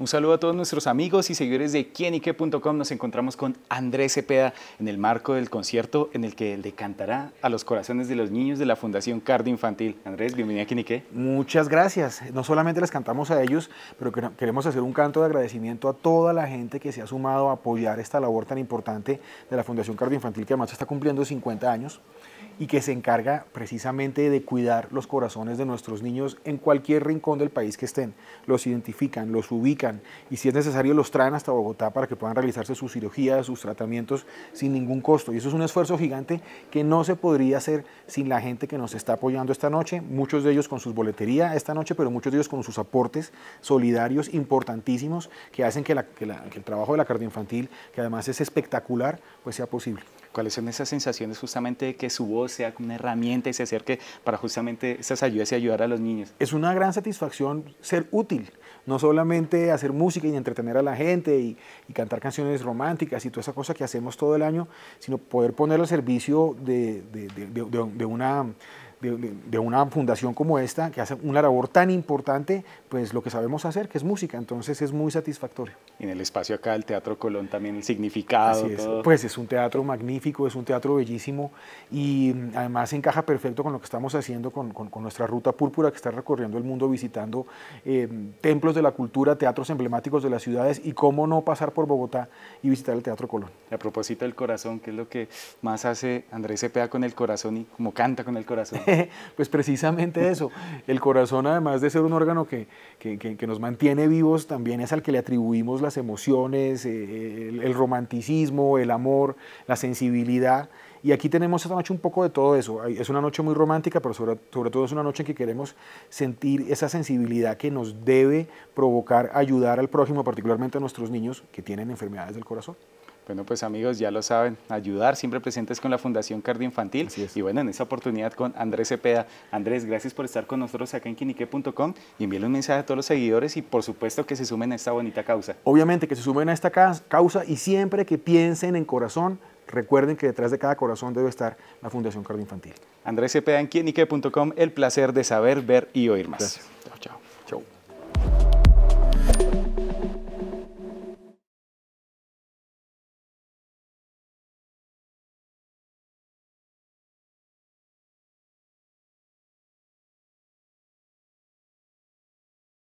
Un saludo a todos nuestros amigos y seguidores de quienique.com. Nos encontramos con Andrés Cepeda en el marco del concierto en el que le cantará a los corazones de los niños de la Fundación Cardo Infantil. Andrés, bienvenido a Quienique. Muchas gracias. No solamente les cantamos a ellos, pero queremos hacer un canto de agradecimiento a toda la gente que se ha sumado a apoyar esta labor tan importante de la Fundación Cardo Infantil, que además está cumpliendo 50 años y que se encarga precisamente de cuidar los corazones de nuestros niños en cualquier rincón del país que estén. Los identifican, los ubican y si es necesario los traen hasta Bogotá para que puedan realizarse sus cirugías, sus tratamientos sin ningún costo. Y eso es un esfuerzo gigante que no se podría hacer sin la gente que nos está apoyando esta noche, muchos de ellos con sus boletería esta noche, pero muchos de ellos con sus aportes solidarios importantísimos que hacen que, el trabajo de la cardioinfantil, que además es espectacular, pues sea posible cuáles son esas sensaciones justamente de que su voz sea una herramienta y se acerque para justamente esas ayudas y ayudar a los niños. Es una gran satisfacción ser útil, no solamente hacer música y entretener a la gente y, cantar canciones románticas y toda esa cosa que hacemos todo el año, sino poder ponerlo al servicio de, de, de una de, una fundación como esta, que hace una labor tan importante, pues lo que sabemos hacer, que es música, entonces es muy satisfactorio. Y en el espacio acá del Teatro Colón también el significado. Pues es un teatro magnífico, es un teatro bellísimo y mm, además encaja perfecto con lo que estamos haciendo con, nuestra ruta púrpura que está recorriendo el mundo visitando eh, templos de la cultura, teatros emblemáticos de las ciudades y cómo no pasar por Bogotá y visitar el Teatro Colón. a propósito del corazón, ¿qué es lo que más hace Andrés Cepeda con el corazón y como canta con el corazón? pues precisamente eso. El corazón, además de ser un órgano que, nos mantiene vivos, también es al que le atribuimos las emociones, eh, el, romanticismo, el amor, la sensibilidad. Y aquí tenemos esta noche un poco de todo eso. Es una noche muy romántica, pero sobre, sobre, todo es una noche en que queremos sentir esa sensibilidad que nos debe provocar ayudar al prójimo, particularmente a nuestros niños que tienen enfermedades del corazón. Bueno, pues amigos, ya lo saben, ayudar siempre presentes con la Fundación Infantil y bueno, en esta oportunidad con Andrés Cepeda. Andrés, gracias por estar con nosotros acá en quinique.com y envíale un mensaje a todos los seguidores y por supuesto que se sumen a esta bonita causa. Obviamente que se sumen a esta causa y siempre que piensen en corazón, recuerden que detrás de cada corazón debe estar la Fundación Infantil. Andrés Cepeda en quinique.com, el placer de saber, ver y oír más. Gracias.